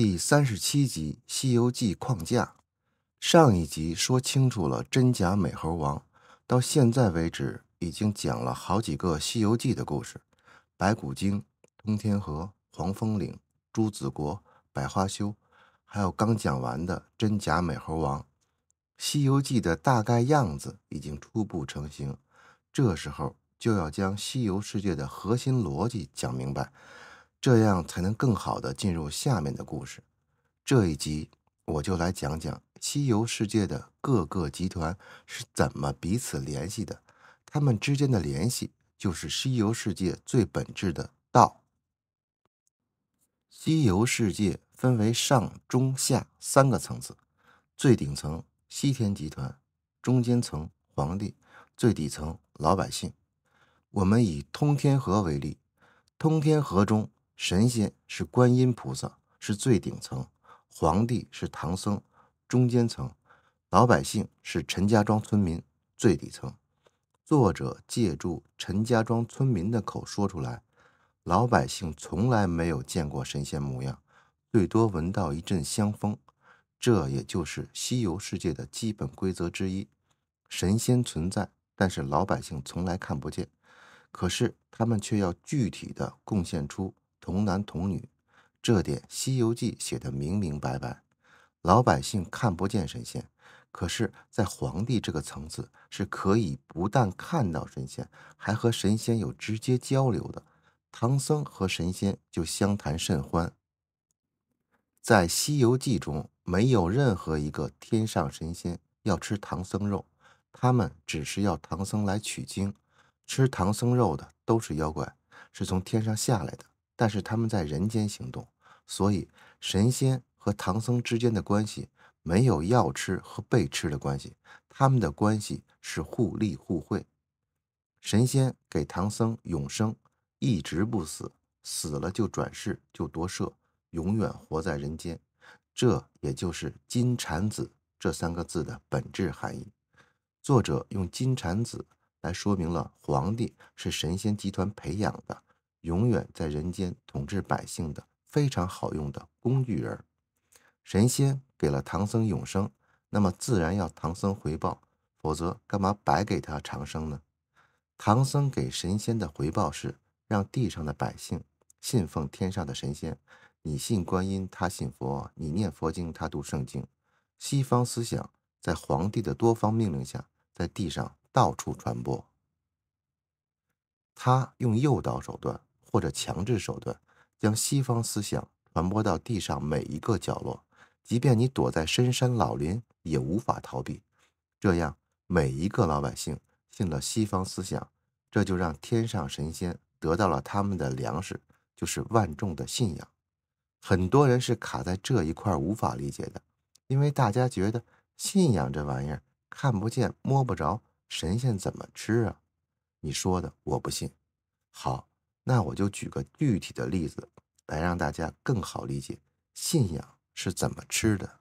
第三十七集《西游记》框架，上一集说清楚了真假美猴王，到现在为止已经讲了好几个《西游记》的故事，白骨精、通天河、黄风岭、朱紫国、百花羞，还有刚讲完的真假美猴王，《西游记》的大概样子已经初步成型，这时候就要将西游世界的核心逻辑讲明白。这样才能更好的进入下面的故事。这一集我就来讲讲西游世界的各个集团是怎么彼此联系的，他们之间的联系就是西游世界最本质的道。西游世界分为上、中、下三个层次，最顶层西天集团，中间层皇帝，最底层老百姓。我们以通天河为例，通天河中。神仙是观音菩萨，是最顶层；皇帝是唐僧，中间层；老百姓是陈家庄村民，最底层。作者借助陈家庄村民的口说出来：老百姓从来没有见过神仙模样，最多闻到一阵香风。这也就是西游世界的基本规则之一：神仙存在，但是老百姓从来看不见。可是他们却要具体的贡献出。童男童女，这点《西游记》写得明明白白。老百姓看不见神仙，可是，在皇帝这个层次，是可以不但看到神仙，还和神仙有直接交流的。唐僧和神仙就相谈甚欢。在《西游记》中，没有任何一个天上神仙要吃唐僧肉，他们只是要唐僧来取经。吃唐僧肉的都是妖怪，是从天上下来的。但是他们在人间行动，所以神仙和唐僧之间的关系没有要吃和被吃的关系，他们的关系是互利互惠。神仙给唐僧永生，一直不死，死了就转世就夺舍，永远活在人间。这也就是“金蝉子”这三个字的本质含义。作者用“金蝉子”来说明了皇帝是神仙集团培养的。永远在人间统治百姓的非常好用的工具人，神仙给了唐僧永生，那么自然要唐僧回报，否则干嘛白给他长生呢？唐僧给神仙的回报是让地上的百姓信奉天上的神仙，你信观音，他信佛，你念佛经，他读圣经。西方思想在皇帝的多方命令下，在地上到处传播，他用诱导手段。或者强制手段，将西方思想传播到地上每一个角落，即便你躲在深山老林，也无法逃避。这样，每一个老百姓信了西方思想，这就让天上神仙得到了他们的粮食，就是万众的信仰。很多人是卡在这一块无法理解的，因为大家觉得信仰这玩意儿看不见摸不着，神仙怎么吃啊？你说的我不信。好。那我就举个具体的例子，来让大家更好理解信仰是怎么吃的。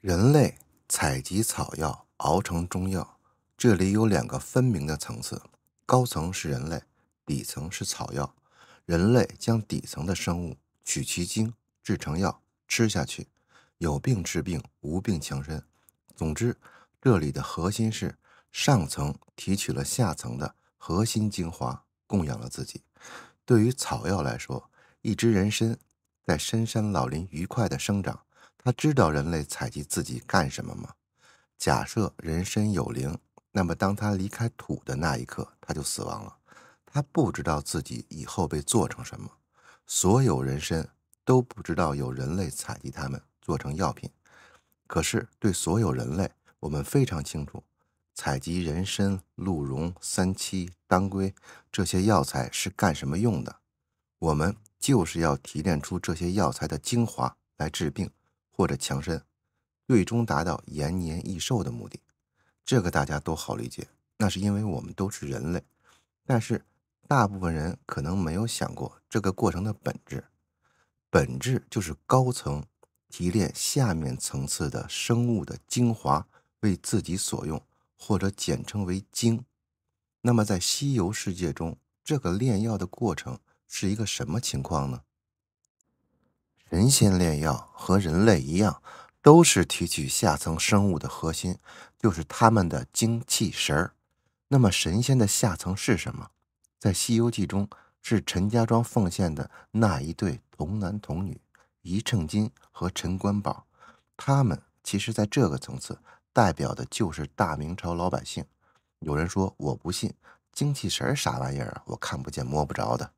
人类采集草药，熬成中药。这里有两个分明的层次：高层是人类，底层是草药。人类将底层的生物取其精，制成药吃下去，有病治病，无病强身。总之，这里的核心是上层提取了下层的核心精华。供养了自己。对于草药来说，一只人参在深山老林愉快地生长。它知道人类采集自己干什么吗？假设人参有灵，那么当它离开土的那一刻，它就死亡了。他不知道自己以后被做成什么。所有人参都不知道有人类采集它们做成药品。可是对所有人类，我们非常清楚。采集人参、鹿茸、三七、当归这些药材是干什么用的？我们就是要提炼出这些药材的精华来治病或者强身，最终达到延年益寿的目的。这个大家都好理解，那是因为我们都是人类。但是，大部分人可能没有想过这个过程的本质。本质就是高层提炼下面层次的生物的精华，为自己所用。或者简称为精。那么，在西游世界中，这个炼药的过程是一个什么情况呢？神仙炼药和人类一样，都是提取下层生物的核心，就是他们的精气神儿。那么，神仙的下层是什么？在《西游记》中，是陈家庄奉献的那一对童男童女——一秤金和陈官宝。他们其实，在这个层次。代表的就是大明朝老百姓。有人说我不信，精气神儿啥玩意儿啊？我看不见摸不着的。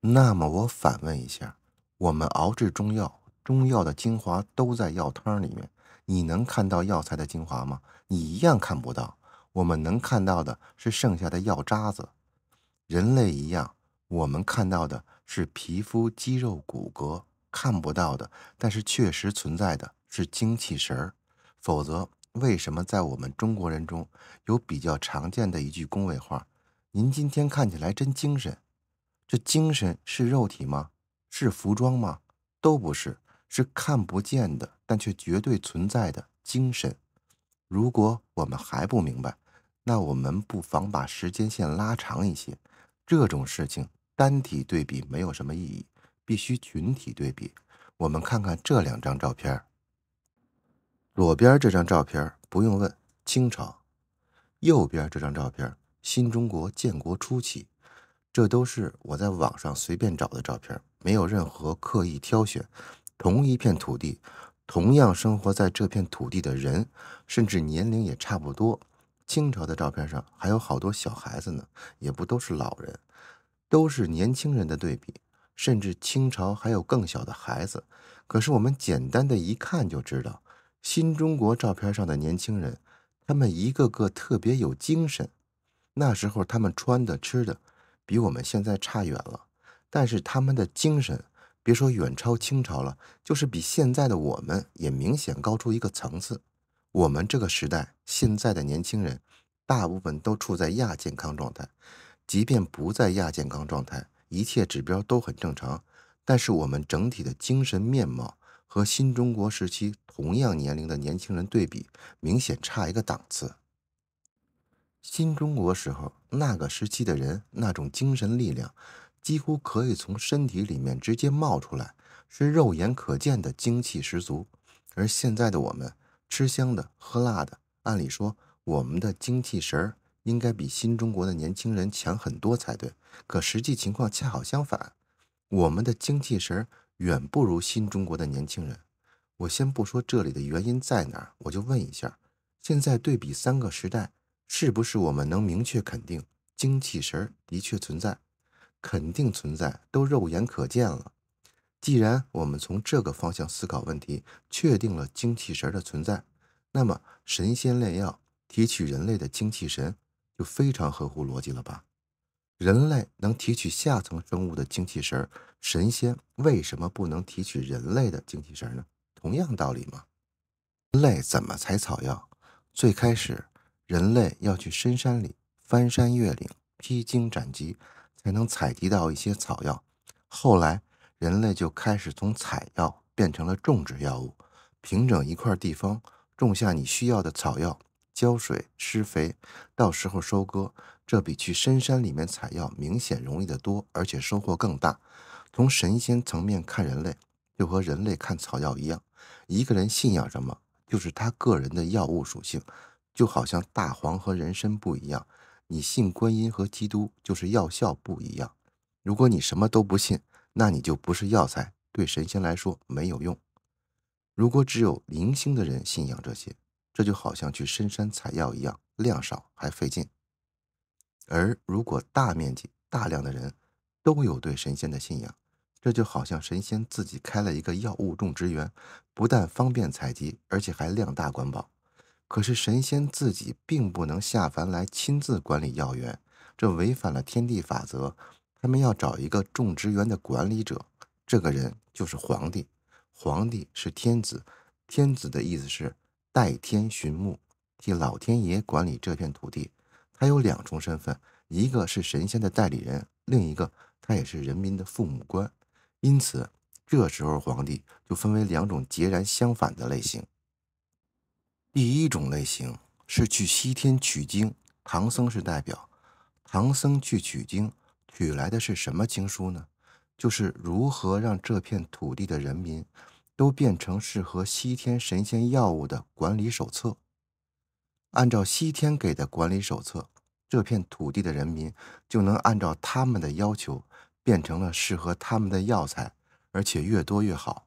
那么我反问一下：我们熬制中药，中药的精华都在药汤里面，你能看到药材的精华吗？你一样看不到。我们能看到的是剩下的药渣子。人类一样，我们看到的是皮肤、肌肉、骨骼，看不到的，但是确实存在的是精气神儿。否则，为什么在我们中国人中有比较常见的一句恭维话：“您今天看起来真精神。”这精神是肉体吗？是服装吗？都不是，是看不见的，但却绝对存在的精神。如果我们还不明白，那我们不妨把时间线拉长一些。这种事情单体对比没有什么意义，必须群体对比。我们看看这两张照片。左边这张照片不用问，清朝；右边这张照片，新中国建国初期。这都是我在网上随便找的照片，没有任何刻意挑选。同一片土地，同样生活在这片土地的人，甚至年龄也差不多。清朝的照片上还有好多小孩子呢，也不都是老人，都是年轻人的对比。甚至清朝还有更小的孩子。可是我们简单的一看就知道。新中国照片上的年轻人，他们一个个特别有精神。那时候他们穿的、吃的比我们现在差远了，但是他们的精神，别说远超清朝了，就是比现在的我们也明显高出一个层次。我们这个时代现在的年轻人，大部分都处在亚健康状态，即便不在亚健康状态，一切指标都很正常，但是我们整体的精神面貌。和新中国时期同样年龄的年轻人对比，明显差一个档次。新中国时候那个时期的人那种精神力量，几乎可以从身体里面直接冒出来，是肉眼可见的精气十足。而现在的我们吃香的喝辣的，按理说我们的精气神儿应该比新中国的年轻人强很多才对，可实际情况恰好相反，我们的精气神儿。远不如新中国的年轻人。我先不说这里的原因在哪儿，我就问一下：现在对比三个时代，是不是我们能明确肯定精气神的确存在？肯定存在，都肉眼可见了。既然我们从这个方向思考问题，确定了精气神的存在，那么神仙炼药提取人类的精气神，就非常合乎逻辑了吧？人类能提取下层生物的精气神。神仙为什么不能提取人类的精气神呢？同样道理吗？人类怎么采草药？最开始，人类要去深山里翻山越岭、披荆斩棘，才能采集到一些草药。后来，人类就开始从采药变成了种植药物，平整一块地方，种下你需要的草药，浇水、施肥，到时候收割，这比去深山里面采药明显容易得多，而且收获更大。从神仙层面看人类，就和人类看草药一样。一个人信仰什么，就是他个人的药物属性，就好像大黄和人参不一样。你信观音和基督，就是药效不一样。如果你什么都不信，那你就不是药材，对神仙来说没有用。如果只有零星的人信仰这些，这就好像去深山采药一样，量少还费劲。而如果大面积、大量的人都有对神仙的信仰，这就好像神仙自己开了一个药物种植园，不但方便采集，而且还量大管饱。可是神仙自己并不能下凡来亲自管理药园，这违反了天地法则。他们要找一个种植园的管理者，这个人就是皇帝。皇帝是天子，天子的意思是代天巡牧，替老天爷管理这片土地。他有两重身份，一个是神仙的代理人，另一个他也是人民的父母官。因此，这时候皇帝就分为两种截然相反的类型。第一种类型是去西天取经，唐僧是代表。唐僧去取经，取来的是什么经书呢？就是如何让这片土地的人民都变成适合西天神仙药物的管理手册。按照西天给的管理手册，这片土地的人民就能按照他们的要求。变成了适合他们的药材，而且越多越好。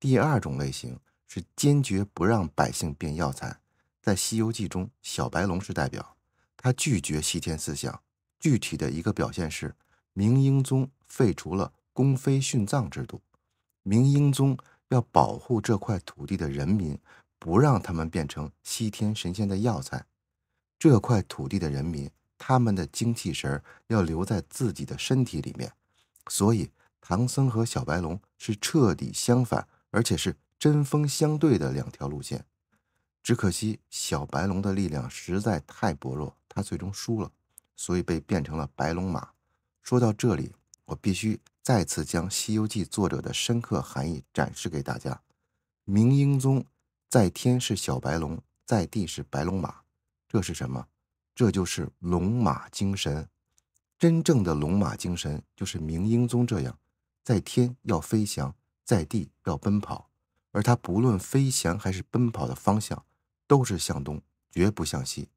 第二种类型是坚决不让百姓变药材，在《西游记》中，小白龙是代表，他拒绝西天思想。具体的一个表现是，明英宗废除了宫妃殉葬制度。明英宗要保护这块土地的人民，不让他们变成西天神仙的药材。这块土地的人民。他们的精气神要留在自己的身体里面，所以唐僧和小白龙是彻底相反，而且是针锋相对的两条路线。只可惜小白龙的力量实在太薄弱，他最终输了，所以被变成了白龙马。说到这里，我必须再次将《西游记》作者的深刻含义展示给大家：明英宗在天是小白龙，在地是白龙马，这是什么？这就是龙马精神，真正的龙马精神就是明英宗这样，在天要飞翔，在地要奔跑，而他不论飞翔还是奔跑的方向，都是向东，绝不向西。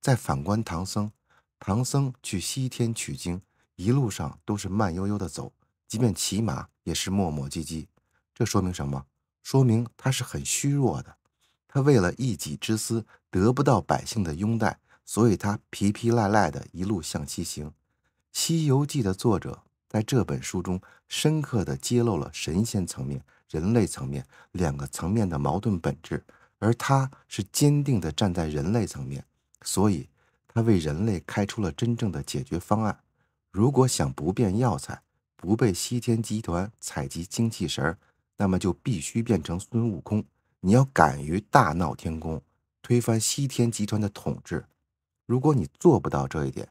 再反观唐僧，唐僧去西天取经，一路上都是慢悠悠的走，即便骑马也是磨磨唧唧。这说明什么？说明他是很虚弱的，他为了一己之私，得不到百姓的拥戴。所以他皮皮赖赖的一路向西行，《西游记》的作者在这本书中深刻地揭露了神仙层面、人类层面两个层面的矛盾本质，而他是坚定地站在人类层面，所以他为人类开出了真正的解决方案。如果想不变药材，不被西天集团采集精气神，那么就必须变成孙悟空，你要敢于大闹天宫，推翻西天集团的统治。如果你做不到这一点，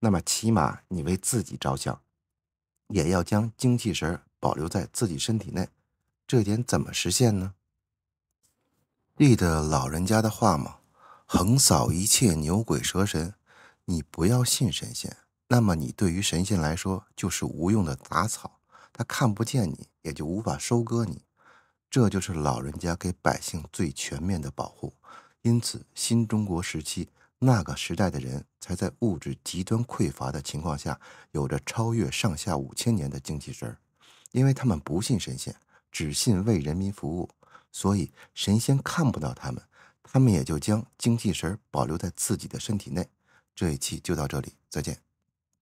那么起码你为自己着想，也要将精气神保留在自己身体内。这点怎么实现呢？记得老人家的话吗？横扫一切牛鬼蛇神，你不要信神仙，那么你对于神仙来说就是无用的杂草，他看不见你，也就无法收割你。这就是老人家给百姓最全面的保护。因此，新中国时期。那个时代的人才在物质极端匮乏的情况下，有着超越上下五千年的精气神儿，因为他们不信神仙，只信为人民服务，所以神仙看不到他们，他们也就将精气神儿保留在自己的身体内。这一期就到这里，再见。